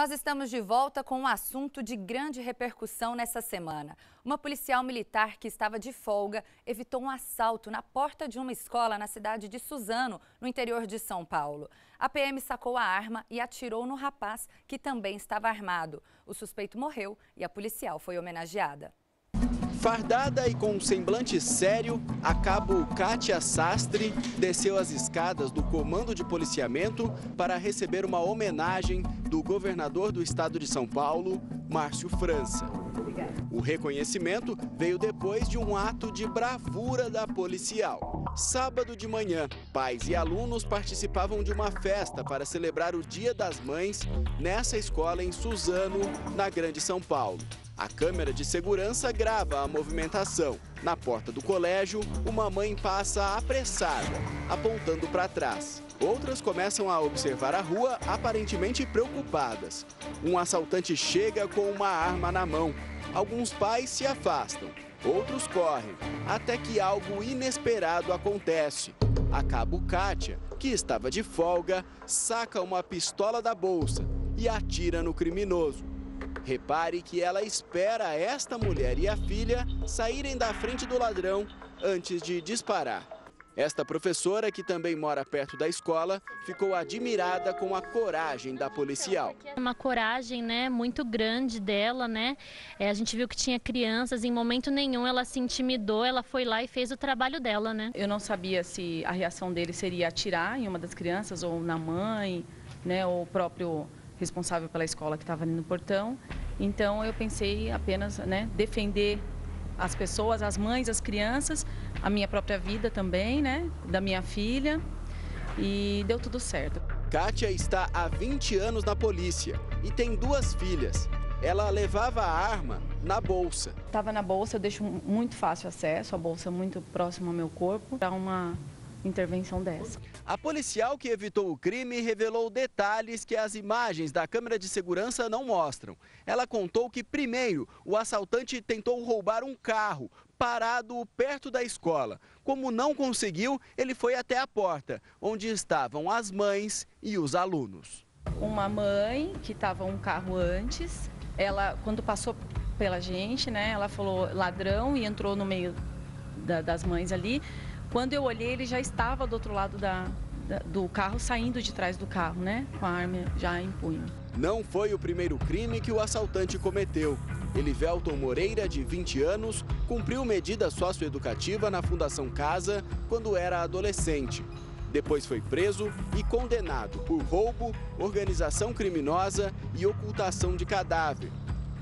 Nós estamos de volta com um assunto de grande repercussão nessa semana. Uma policial militar que estava de folga evitou um assalto na porta de uma escola na cidade de Suzano, no interior de São Paulo. A PM sacou a arma e atirou no rapaz, que também estava armado. O suspeito morreu e a policial foi homenageada. Fardada e com um semblante sério, a cabo Kátia Sastre desceu as escadas do Comando de Policiamento para receber uma homenagem do governador do estado de São Paulo, Márcio França. O reconhecimento veio depois de um ato de bravura da policial. Sábado de manhã, pais e alunos participavam de uma festa para celebrar o Dia das Mães nessa escola em Suzano, na Grande São Paulo. A câmera de segurança grava a movimentação. Na porta do colégio, uma mãe passa apressada, apontando para trás. Outras começam a observar a rua, aparentemente preocupadas. Um assaltante chega com uma arma na mão. Alguns pais se afastam, outros correm, até que algo inesperado acontece. A o Kátia, que estava de folga, saca uma pistola da bolsa e atira no criminoso. Repare que ela espera esta mulher e a filha saírem da frente do ladrão antes de disparar. Esta professora, que também mora perto da escola, ficou admirada com a coragem da policial. É uma coragem, né, muito grande dela, né? É, a gente viu que tinha crianças, em momento nenhum ela se intimidou, ela foi lá e fez o trabalho dela, né? Eu não sabia se a reação dele seria atirar em uma das crianças ou na mãe, né, ou o próprio responsável pela escola que estava ali no portão. Então eu pensei apenas né, defender as pessoas, as mães, as crianças, a minha própria vida também, né, da minha filha. E deu tudo certo. Kátia está há 20 anos na polícia e tem duas filhas. Ela levava a arma na bolsa. Estava na bolsa, eu deixo muito fácil acesso, a bolsa muito próxima ao meu corpo. Dá uma intervenção dessa. A policial que evitou o crime revelou detalhes que as imagens da câmera de segurança não mostram. Ela contou que, primeiro, o assaltante tentou roubar um carro parado perto da escola. Como não conseguiu, ele foi até a porta, onde estavam as mães e os alunos. Uma mãe que estava um carro antes, ela quando passou pela gente, né, ela falou ladrão e entrou no meio da, das mães ali. Quando eu olhei, ele já estava do outro lado da, da, do carro, saindo de trás do carro, né? Com a arma já em punho. Não foi o primeiro crime que o assaltante cometeu. Elivelton Moreira, de 20 anos, cumpriu medida socioeducativa na Fundação Casa quando era adolescente. Depois foi preso e condenado por roubo, organização criminosa e ocultação de cadáver.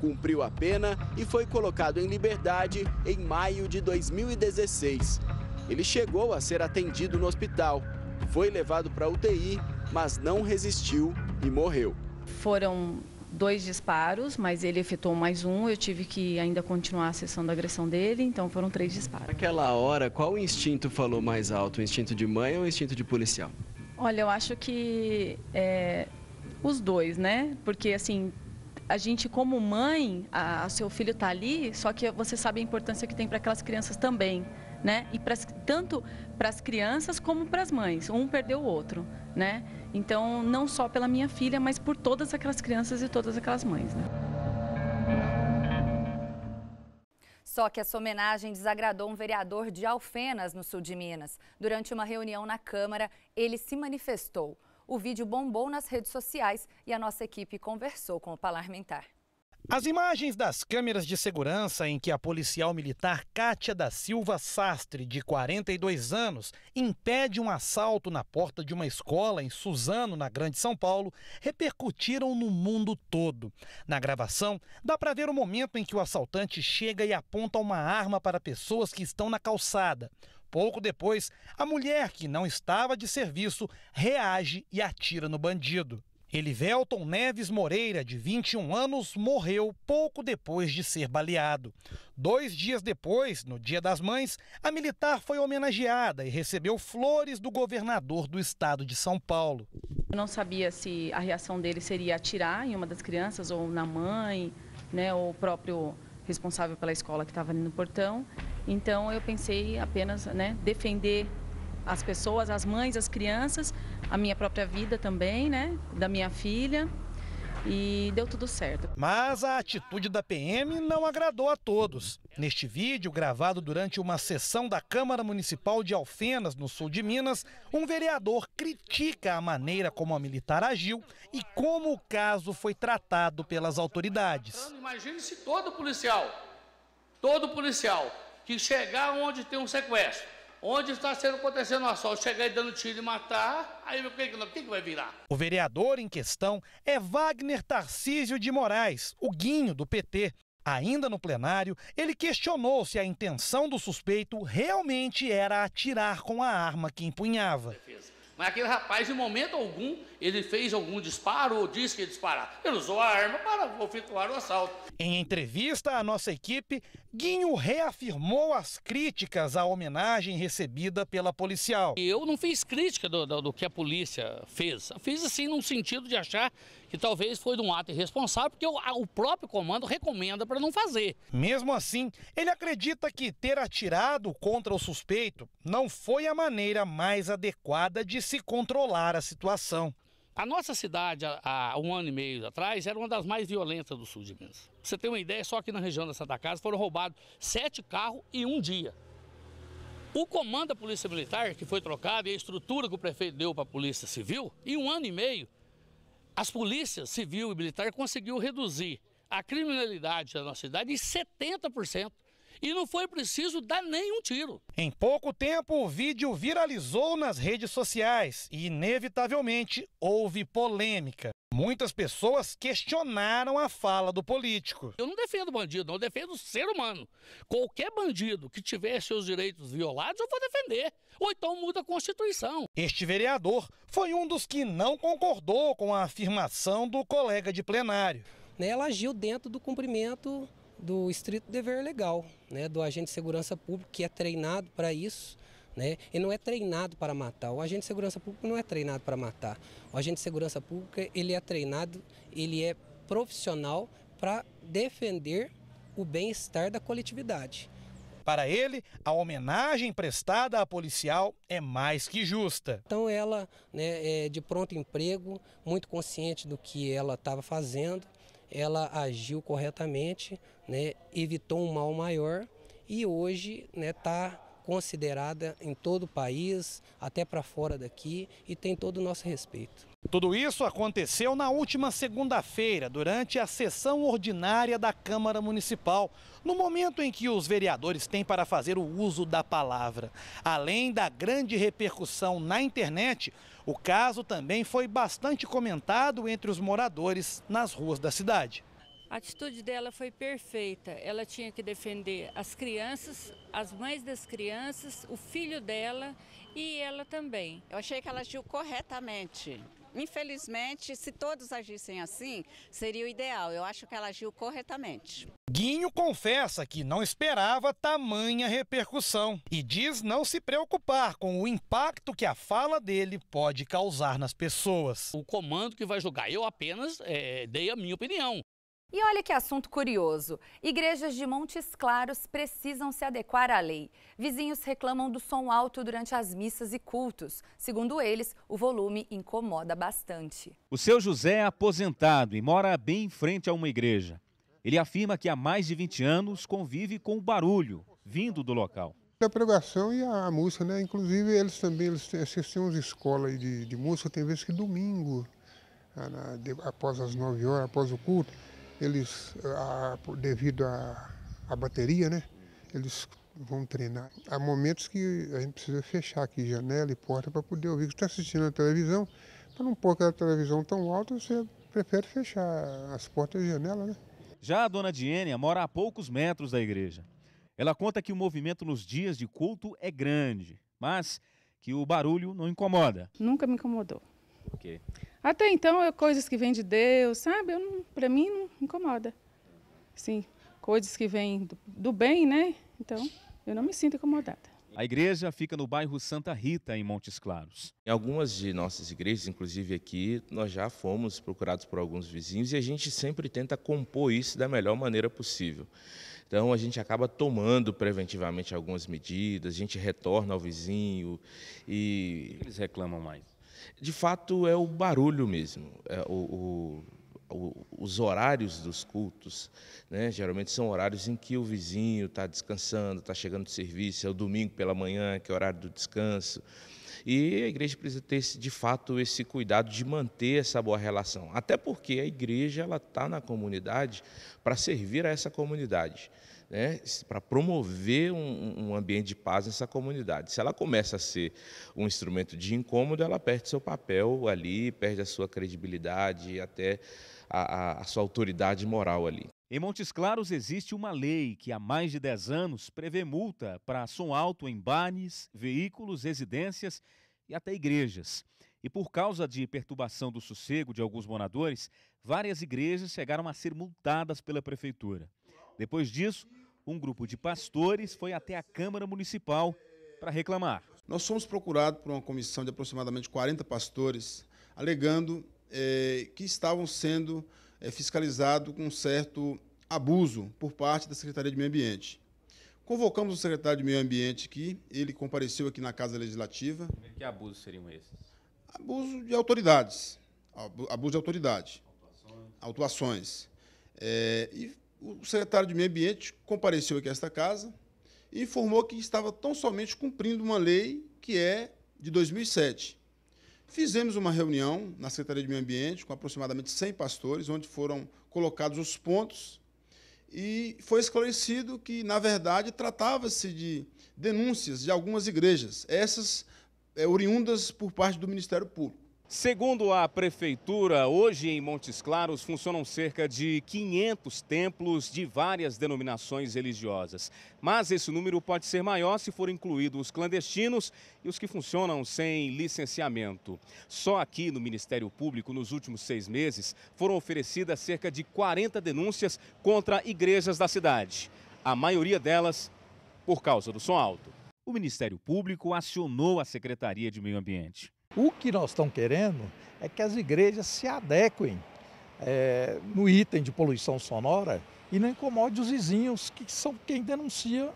Cumpriu a pena e foi colocado em liberdade em maio de 2016. Ele chegou a ser atendido no hospital, foi levado para UTI, mas não resistiu e morreu. Foram dois disparos, mas ele efetuou mais um. Eu tive que ainda continuar a sessão da agressão dele, então foram três disparos. Naquela hora, qual instinto falou mais alto? O instinto de mãe ou o instinto de policial? Olha, eu acho que é, os dois, né? Porque assim, a gente como mãe, a, a seu filho está ali, só que você sabe a importância que tem para aquelas crianças também né? E pras, tanto para as crianças como para as mães. Um perdeu o outro, né? Então, não só pela minha filha, mas por todas aquelas crianças e todas aquelas mães, né? Só que essa homenagem desagradou um vereador de Alfenas, no sul de Minas. Durante uma reunião na Câmara, ele se manifestou. O vídeo bombou nas redes sociais e a nossa equipe conversou com o parlamentar. As imagens das câmeras de segurança em que a policial militar Cátia da Silva Sastre, de 42 anos, impede um assalto na porta de uma escola em Suzano, na Grande São Paulo, repercutiram no mundo todo. Na gravação, dá para ver o momento em que o assaltante chega e aponta uma arma para pessoas que estão na calçada. Pouco depois, a mulher, que não estava de serviço, reage e atira no bandido. Elivelton Neves Moreira, de 21 anos, morreu pouco depois de ser baleado. Dois dias depois, no Dia das Mães, a militar foi homenageada e recebeu flores do governador do estado de São Paulo. Eu não sabia se a reação dele seria atirar em uma das crianças ou na mãe, né, ou o próprio responsável pela escola que estava ali no portão. Então eu pensei apenas né, defender as pessoas, as mães, as crianças, a minha própria vida também, né? Da minha filha. E deu tudo certo. Mas a atitude da PM não agradou a todos. Neste vídeo, gravado durante uma sessão da Câmara Municipal de Alfenas, no sul de Minas, um vereador critica a maneira como a militar agiu e como o caso foi tratado pelas autoridades. Então, imagine se todo policial, todo policial que chegar onde tem um sequestro, onde está sendo acontecendo o assalto, chegar e dando tiro e matar, aí o que, que, que vai virar? O vereador em questão é Wagner Tarcísio de Moraes, o guinho do PT. Ainda no plenário, ele questionou se a intenção do suspeito realmente era atirar com a arma que empunhava. Defesa. Mas aquele rapaz, em momento algum, ele fez algum disparo ou disse que ia disparar. Ele usou a arma para efetuar o assalto. Em entrevista à nossa equipe, Guinho reafirmou as críticas à homenagem recebida pela policial. Eu não fiz crítica do, do, do que a polícia fez. Fiz assim num sentido de achar que talvez foi de um ato irresponsável, porque o, o próprio comando recomenda para não fazer. Mesmo assim, ele acredita que ter atirado contra o suspeito não foi a maneira mais adequada de se controlar a situação. A nossa cidade, há um ano e meio atrás, era uma das mais violentas do sul de Minas. você tem uma ideia, só aqui na região da Santa Casa foram roubados sete carros em um dia. O comando da Polícia Militar, que foi trocado, e a estrutura que o prefeito deu para a Polícia Civil, em um ano e meio, as polícias civil e militar conseguiu reduzir a criminalidade da nossa cidade em 70% e não foi preciso dar nenhum tiro. Em pouco tempo, o vídeo viralizou nas redes sociais e, inevitavelmente, houve polêmica. Muitas pessoas questionaram a fala do político. Eu não defendo bandido, eu defendo o ser humano. Qualquer bandido que tiver seus direitos violados, eu vou defender. Ou então muda a Constituição. Este vereador foi um dos que não concordou com a afirmação do colega de plenário. Né, ela agiu dentro do cumprimento do estrito dever legal, né, do agente de segurança pública, que é treinado para isso. Né? Ele não é treinado para matar. O agente de segurança pública não é treinado para matar. O agente de segurança pública ele é treinado, ele é profissional para defender o bem-estar da coletividade. Para ele, a homenagem prestada à policial é mais que justa. Então ela, né, é de pronto emprego, muito consciente do que ela estava fazendo, ela agiu corretamente, né, evitou um mal maior e hoje está né, considerada em todo o país, até para fora daqui, e tem todo o nosso respeito. Tudo isso aconteceu na última segunda-feira, durante a sessão ordinária da Câmara Municipal, no momento em que os vereadores têm para fazer o uso da palavra. Além da grande repercussão na internet, o caso também foi bastante comentado entre os moradores nas ruas da cidade. A atitude dela foi perfeita. Ela tinha que defender as crianças, as mães das crianças, o filho dela e ela também. Eu achei que ela agiu corretamente. Infelizmente, se todos agissem assim, seria o ideal. Eu acho que ela agiu corretamente. Guinho confessa que não esperava tamanha repercussão e diz não se preocupar com o impacto que a fala dele pode causar nas pessoas. O comando que vai julgar, eu apenas é, dei a minha opinião. E olha que assunto curioso. Igrejas de Montes Claros precisam se adequar à lei. Vizinhos reclamam do som alto durante as missas e cultos. Segundo eles, o volume incomoda bastante. O seu José é aposentado e mora bem em frente a uma igreja. Ele afirma que há mais de 20 anos convive com o barulho vindo do local. A pregação e a, música, né? Inclusive eles também, eles têm, eles têm umas escolas de, de música, tem vezes que domingo, ah, após as 9 horas, após o culto, eles, a, devido à bateria, né? Eles vão treinar. Há momentos que a gente precisa fechar aqui janela e porta para poder ouvir. Você está assistindo a televisão, para não pôr aquela televisão tão alta, você prefere fechar as portas e janela, né? Já a dona Diênia mora a poucos metros da igreja. Ela conta que o movimento nos dias de culto é grande, mas que o barulho não incomoda. Nunca me incomodou. Até então, eu, coisas que vêm de Deus, sabe? Para mim, não incomoda. Sim, coisas que vêm do, do bem, né? Então, eu não me sinto incomodada. A igreja fica no bairro Santa Rita, em Montes Claros. Em algumas de nossas igrejas, inclusive aqui, nós já fomos procurados por alguns vizinhos e a gente sempre tenta compor isso da melhor maneira possível. Então a gente acaba tomando preventivamente algumas medidas, a gente retorna ao vizinho e. Eles reclamam mais. De fato, é o barulho mesmo, é o, o, o, os horários dos cultos. Né? Geralmente são horários em que o vizinho está descansando, está chegando do serviço, é o domingo pela manhã, que é o horário do descanso. E a igreja precisa ter, de fato, esse cuidado de manter essa boa relação. Até porque a igreja ela está na comunidade para servir a essa comunidade né, para promover um, um, ambiente de paz nessa comunidade. Se ela começa a ser um instrumento de incômodo, ela perde seu papel ali, perde a sua credibilidade, e até a, a, a sua autoridade moral ali. Em Montes Claros existe uma lei que há mais de 10 anos prevê multa para som alto em bares, veículos, residências e até igrejas. E por causa de perturbação do sossego de alguns moradores, várias igrejas chegaram a ser multadas pela prefeitura. Depois disso, um grupo de pastores foi até a Câmara Municipal para reclamar. Nós fomos procurados por uma comissão de aproximadamente 40 pastores, alegando eh, que estavam sendo eh, fiscalizados com um certo abuso por parte da Secretaria de Meio Ambiente. Convocamos o secretário de Meio Ambiente aqui, ele compareceu aqui na Casa Legislativa. Que abusos seriam esses? Abuso de autoridades, abuso de autoridade, autuações. autuações. É, e o secretário de Meio Ambiente compareceu aqui a esta casa e informou que estava tão somente cumprindo uma lei que é de 2007. Fizemos uma reunião na Secretaria de Meio Ambiente com aproximadamente 100 pastores, onde foram colocados os pontos e foi esclarecido que, na verdade, tratava-se de denúncias de algumas igrejas, essas é, oriundas por parte do Ministério Público. Segundo a prefeitura, hoje em Montes Claros funcionam cerca de 500 templos de várias denominações religiosas. Mas esse número pode ser maior se for incluídos os clandestinos e os que funcionam sem licenciamento. Só aqui no Ministério Público, nos últimos seis meses, foram oferecidas cerca de 40 denúncias contra igrejas da cidade. A maioria delas por causa do som alto. O Ministério Público acionou a Secretaria de Meio Ambiente. O que nós estamos querendo é que as igrejas se adequem é, no item de poluição sonora e não incomode os vizinhos, que são quem denuncia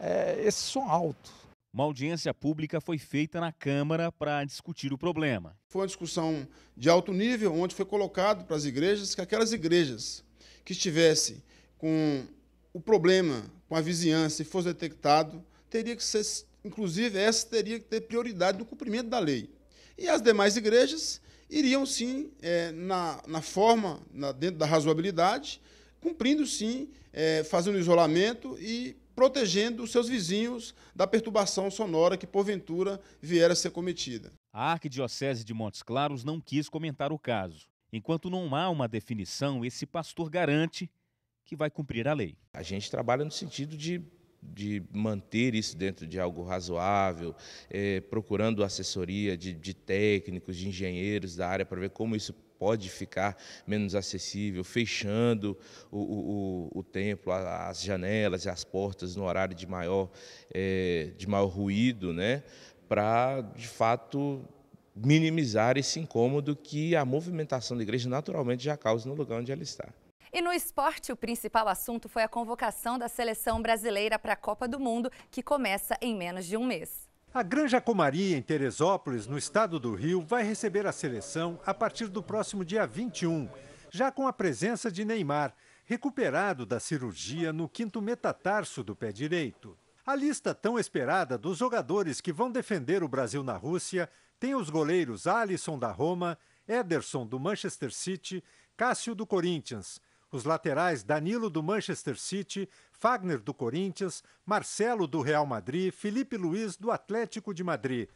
é, esse som alto. Uma audiência pública foi feita na Câmara para discutir o problema. Foi uma discussão de alto nível, onde foi colocado para as igrejas que aquelas igrejas que estivessem com o problema com a vizinhança, se fosse detectado, teria que ser, inclusive, essa teria que ter prioridade no cumprimento da lei. E as demais igrejas iriam sim, é, na, na forma, na, dentro da razoabilidade, cumprindo sim, é, fazendo isolamento e protegendo os seus vizinhos da perturbação sonora que porventura vier a ser cometida. A Arquidiocese de Montes Claros não quis comentar o caso. Enquanto não há uma definição, esse pastor garante que vai cumprir a lei. A gente trabalha no sentido de de manter isso dentro de algo razoável, é, procurando assessoria de, de técnicos, de engenheiros da área para ver como isso pode ficar menos acessível, fechando o, o, o, templo, as janelas e as portas no horário de maior, é, de maior ruído, né, para, de fato, minimizar esse incômodo que a movimentação da igreja naturalmente já causa no lugar onde ela está. E no esporte, o principal assunto foi a convocação da seleção brasileira para a Copa do Mundo, que começa em menos de um mês. A Granja Comaria, em Teresópolis, no estado do Rio, vai receber a seleção a partir do próximo dia 21, já com a presença de Neymar, recuperado da cirurgia no quinto metatarso do pé direito. A lista tão esperada dos jogadores que vão defender o Brasil na Rússia tem os goleiros Alisson da Roma, Ederson do Manchester City, Cássio do Corinthians, os laterais Danilo do Manchester City, Fagner do Corinthians, Marcelo do Real Madrid, Felipe Luiz do Atlético de Madrid.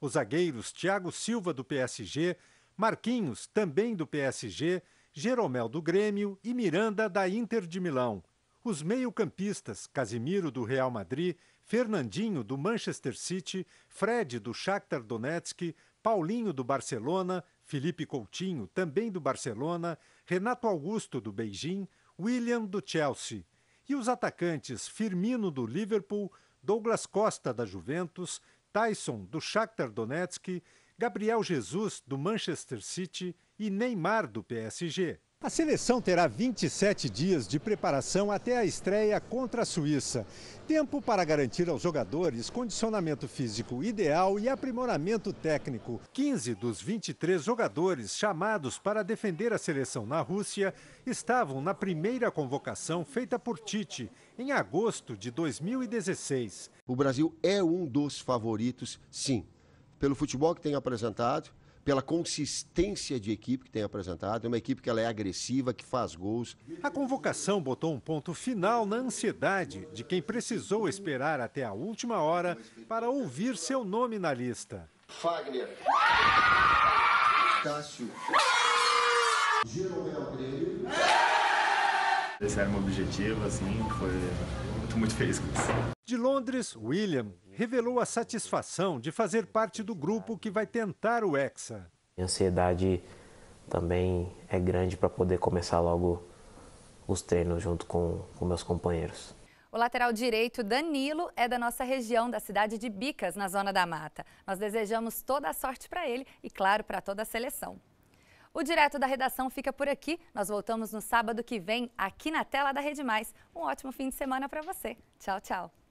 Os zagueiros Thiago Silva do PSG, Marquinhos também do PSG, Jeromel do Grêmio e Miranda da Inter de Milão. Os meio-campistas Casimiro do Real Madrid, Fernandinho do Manchester City, Fred do Shakhtar Donetsk, Paulinho do Barcelona, Felipe Coutinho também do Barcelona, Renato Augusto, do Beijing, William, do Chelsea. E os atacantes Firmino, do Liverpool, Douglas Costa, da Juventus, Tyson, do Shakhtar Donetsk, Gabriel Jesus, do Manchester City e Neymar, do PSG. A seleção terá 27 dias de preparação até a estreia contra a Suíça. Tempo para garantir aos jogadores condicionamento físico ideal e aprimoramento técnico. 15 dos 23 jogadores chamados para defender a seleção na Rússia estavam na primeira convocação feita por Tite em agosto de 2016. O Brasil é um dos favoritos, sim, pelo futebol que tem apresentado pela consistência de equipe que tem apresentado, é uma equipe que ela é agressiva, que faz gols. A convocação botou um ponto final na ansiedade de quem precisou esperar até a última hora para ouvir seu nome na lista. Fagner. Cássio. Esse era um objetivo, assim, foi. Estou muito feliz com isso. De Londres, William, revelou a satisfação de fazer parte do grupo que vai tentar o Hexa. A ansiedade também é grande para poder começar logo os treinos junto com, com meus companheiros. O lateral direito Danilo é da nossa região, da cidade de Bicas, na Zona da Mata. Nós desejamos toda a sorte para ele e, claro, para toda a seleção. O Direto da Redação fica por aqui. Nós voltamos no sábado que vem, aqui na tela da Rede Mais. Um ótimo fim de semana para você. Tchau, tchau.